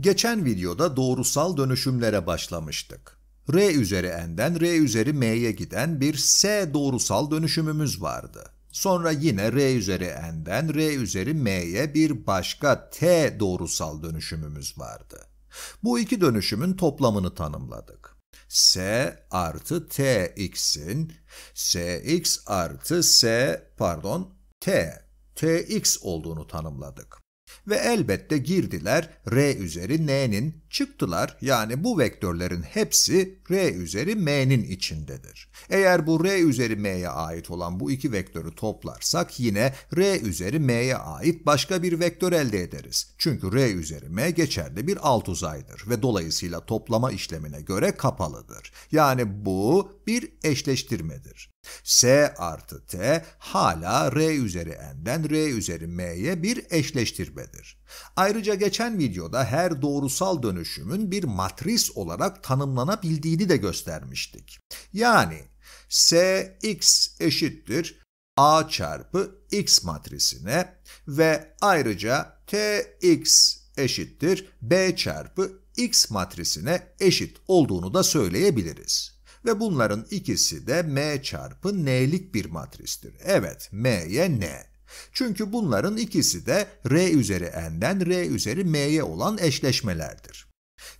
Geçen videoda doğrusal dönüşümlere başlamıştık. R üzeri n'den R üzeri m'ye giden bir S doğrusal dönüşümümüz vardı. Sonra yine R üzeri n'den R üzeri m'ye bir başka T doğrusal dönüşümümüz vardı. Bu iki dönüşümün toplamını tanımladık. S artı Tx'in Sx artı S pardon T Tx olduğunu tanımladık. Ve elbette girdiler R üzeri N'nin, çıktılar yani bu vektörlerin hepsi R üzeri M'nin içindedir. Eğer bu R üzeri M'ye ait olan bu iki vektörü toplarsak yine R üzeri M'ye ait başka bir vektör elde ederiz. Çünkü R üzeri M geçerli bir alt uzaydır ve dolayısıyla toplama işlemine göre kapalıdır. Yani bu bir eşleştirmedir. S artı T hala R üzeri N'den R üzeri M'ye bir eşleştirmedir. Ayrıca geçen videoda her doğrusal dönüşümün bir matris olarak tanımlanabildiğini de göstermiştik. Yani S x eşittir A çarpı X matrisine ve ayrıca TX eşittir B çarpı X matrisine eşit olduğunu da söyleyebiliriz ve bunların ikisi de M çarpı N'lik bir matristir. Evet, M'ye N. Çünkü bunların ikisi de R üzeri N'den R üzeri M'ye olan eşleşmelerdir.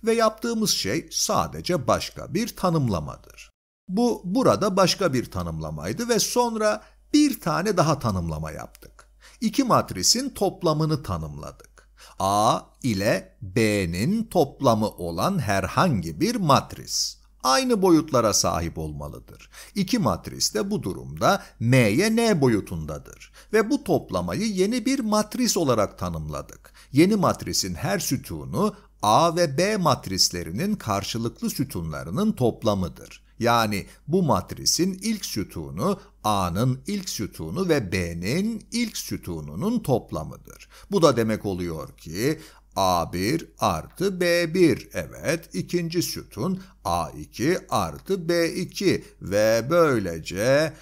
Ve yaptığımız şey sadece başka bir tanımlamadır. Bu burada başka bir tanımlamaydı ve sonra bir tane daha tanımlama yaptık. İki matrisin toplamını tanımladık. A ile B'nin toplamı olan herhangi bir matris aynı boyutlara sahip olmalıdır. İki matris de bu durumda m'ye n boyutundadır ve bu toplamayı yeni bir matris olarak tanımladık. Yeni matrisin her sütunu A ve B matrislerinin karşılıklı sütunlarının toplamıdır. Yani bu matrisin ilk sütunu A'nın ilk sütunu ve B'nin ilk sütununun toplamıdır. Bu da demek oluyor ki A1 artı B1 evet ikinci sütun A2 artı B2 ve böylece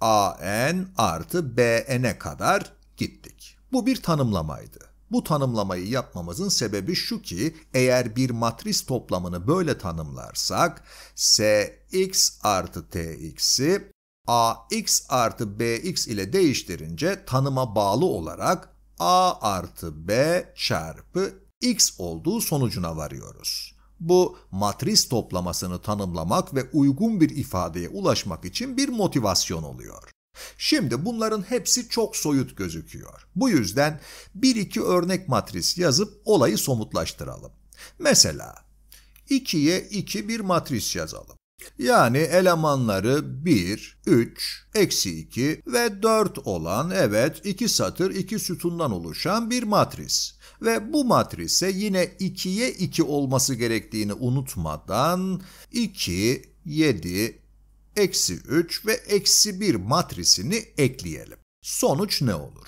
AN artı BN'e kadar gittik. Bu bir tanımlamaydı. Bu tanımlamayı yapmamızın sebebi şu ki eğer bir matris toplamını böyle tanımlarsak Sx artı Tx'i Ax artı Bx ile değiştirince tanıma bağlı olarak A artı B çarpı x olduğu sonucuna varıyoruz. Bu matris toplamasını tanımlamak ve uygun bir ifadeye ulaşmak için bir motivasyon oluyor. Şimdi bunların hepsi çok soyut gözüküyor. Bu yüzden bir iki örnek matris yazıp olayı somutlaştıralım. Mesela 2'ye 2 bir matris yazalım. Yani elemanları 1, 3, eksi 2 ve 4 olan evet 2 satır 2 sütundan oluşan bir matris. Ve bu matrise yine 2'ye 2 olması gerektiğini unutmadan 2, 7, eksi 3 ve eksi 1 matrisini ekleyelim. Sonuç ne olur?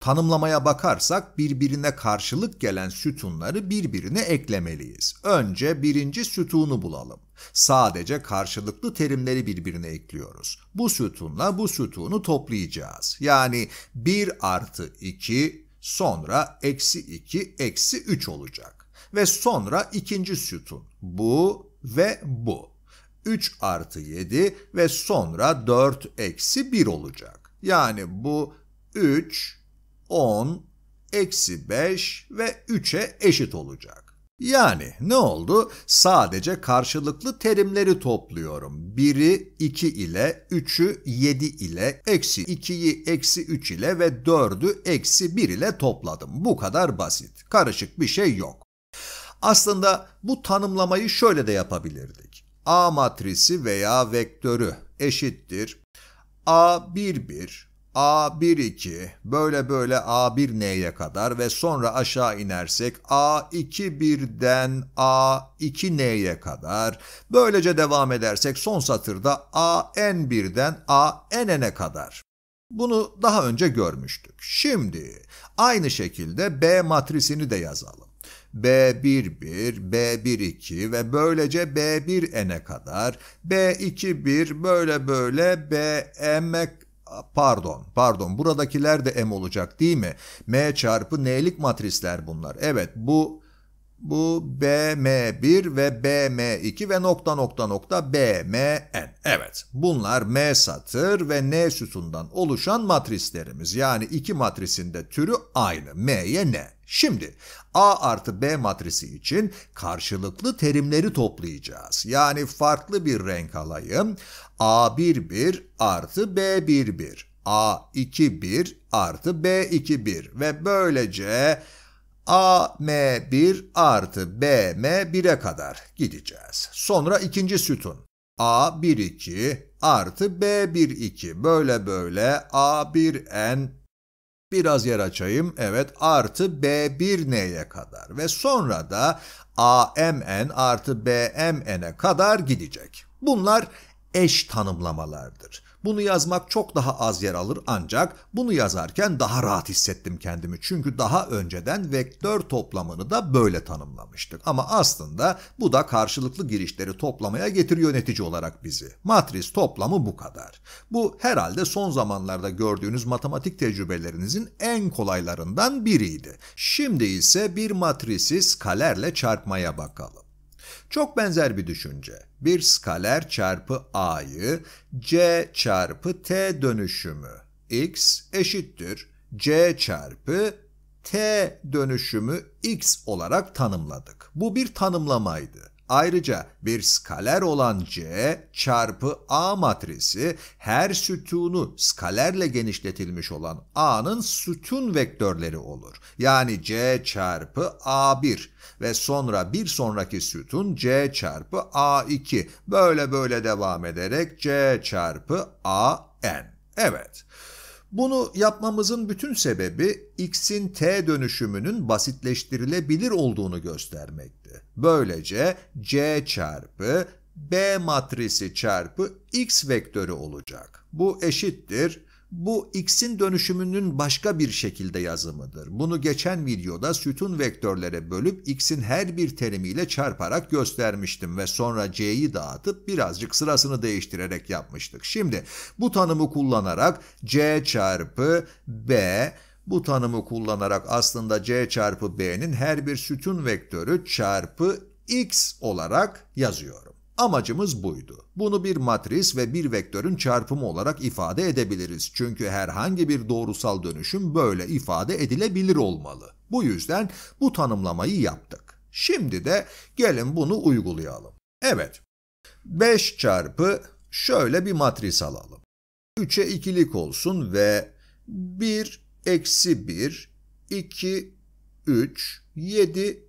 Tanımlamaya bakarsak birbirine karşılık gelen sütunları birbirine eklemeliyiz. Önce birinci sütunu bulalım. Sadece karşılıklı terimleri birbirine ekliyoruz. Bu sütunla bu sütunu toplayacağız. Yani 1 artı 2 sonra eksi 2 eksi 3 olacak. Ve sonra ikinci sütun bu ve bu. 3 artı 7 ve sonra 4 eksi 1 olacak. Yani bu 3 10, eksi 5 ve 3'e eşit olacak. Yani ne oldu? Sadece karşılıklı terimleri topluyorum. 1'i 2 ile, 3'ü 7 ile, eksi 2'yi eksi 3 ile ve 4'ü eksi 1 ile topladım. Bu kadar basit. Karışık bir şey yok. Aslında bu tanımlamayı şöyle de yapabilirdik. A matrisi veya vektörü eşittir. A 1 1, A1-2 böyle böyle A1-N'ye kadar ve sonra aşağı inersek A2-1'den A2-N'ye kadar böylece devam edersek son satırda AN1'den ANN'e kadar. Bunu daha önce görmüştük. Şimdi aynı şekilde B matrisini de yazalım. b 1 1, b 1 2 ve böylece B1n'e kadar b 2 1 böyle böyle BM Pardon, pardon. Buradakiler de m olacak değil mi? m çarpı n'lik matrisler bunlar. Evet, bu bu BM1 ve BM2 ve nokta nokta nokta BMN. Evet bunlar M satır ve N sütundan oluşan matrislerimiz. Yani iki matrisinde türü aynı. M'ye N. Şimdi A artı B matrisi için karşılıklı terimleri toplayacağız. Yani farklı bir renk alayım. A11 artı B11. A21 artı B21 ve böylece AM1 artı BM1'e kadar gideceğiz. Sonra ikinci sütun. A12 artı B12 böyle böyle A1N biraz yer açayım evet artı B1N'ye kadar ve sonra da AMN artı BMN'e kadar gidecek. Bunlar eş tanımlamalardır. Bunu yazmak çok daha az yer alır ancak bunu yazarken daha rahat hissettim kendimi. Çünkü daha önceden vektör toplamını da böyle tanımlamıştık. Ama aslında bu da karşılıklı girişleri toplamaya getiriyor netice olarak bizi. Matris toplamı bu kadar. Bu herhalde son zamanlarda gördüğünüz matematik tecrübelerinizin en kolaylarından biriydi. Şimdi ise bir matrisi skalerle çarpmaya bakalım. Çok benzer bir düşünce bir skaler çarpı a'yı c çarpı t dönüşümü x eşittir c çarpı t dönüşümü x olarak tanımladık. Bu bir tanımlamaydı. Ayrıca bir skaler olan C çarpı A matrisi her sütunu skalerle genişletilmiş olan A'nın sütun vektörleri olur. Yani C çarpı A1 ve sonra bir sonraki sütun C çarpı A2 böyle böyle devam ederek C çarpı AN. Evet. Bunu yapmamızın bütün sebebi x'in t dönüşümünün basitleştirilebilir olduğunu göstermek olacaktı. Böylece C çarpı B matrisi çarpı X vektörü olacak. Bu eşittir. Bu X'in dönüşümünün başka bir şekilde yazımıdır. Bunu geçen videoda sütun vektörlere bölüp X'in her bir terimiyle çarparak göstermiştim ve sonra C'yi dağıtıp birazcık sırasını değiştirerek yapmıştık. Şimdi bu tanımı kullanarak C çarpı B bu tanımı kullanarak aslında c çarpı b'nin her bir sütun vektörü çarpı x olarak yazıyorum. Amacımız buydu. Bunu bir matris ve bir vektörün çarpımı olarak ifade edebiliriz. Çünkü herhangi bir doğrusal dönüşüm böyle ifade edilebilir olmalı. Bu yüzden bu tanımlamayı yaptık. Şimdi de gelin bunu uygulayalım. Evet, 5 çarpı şöyle bir matris alalım. 3'e ikilik olsun ve 1 eksi 1, 2, 3, 7,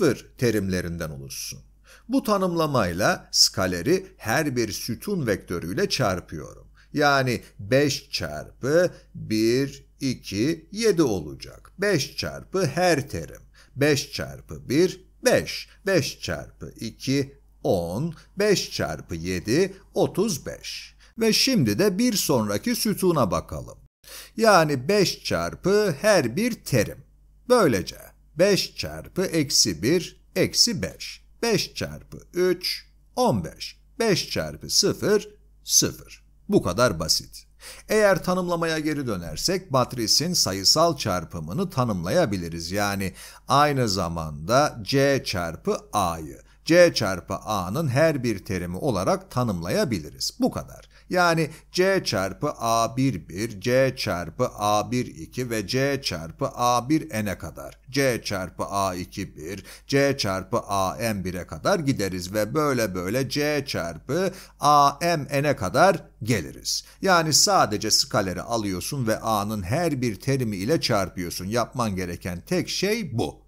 0 terimlerinden oluşsun. Bu tanımlamayla skaleri her bir sütun vektörüyle çarpıyorum. Yani 5 çarpı 1, 2, 7 olacak. 5 çarpı her terim. 5 çarpı 1, 5. 5 çarpı 2, 10. 5 çarpı 7, 35. Ve şimdi de bir sonraki sütuna bakalım. Yani 5 çarpı her bir terim. Böylece 5 çarpı eksi 1 eksi 5. 5 çarpı 3 15. 5 çarpı 0 0. Bu kadar basit. Eğer tanımlamaya geri dönersek matrisin sayısal çarpımını tanımlayabiliriz. Yani aynı zamanda C çarpı A'yı, C çarpı A'nın her bir terimi olarak tanımlayabiliriz. Bu kadar. Yani C çarpı A11 C çarpı A12 ve C çarpı A1n'e kadar. C çarpı A21 C çarpı AM1'e kadar gideriz ve böyle böyle C çarpı AMN'e kadar geliriz. Yani sadece skaleri alıyorsun ve A'nın her bir terimi ile çarpıyorsun. Yapman gereken tek şey bu.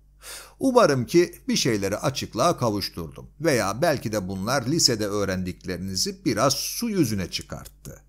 Umarım ki bir şeyleri açıklığa kavuşturdum veya belki de bunlar lisede öğrendiklerinizi biraz su yüzüne çıkarttı.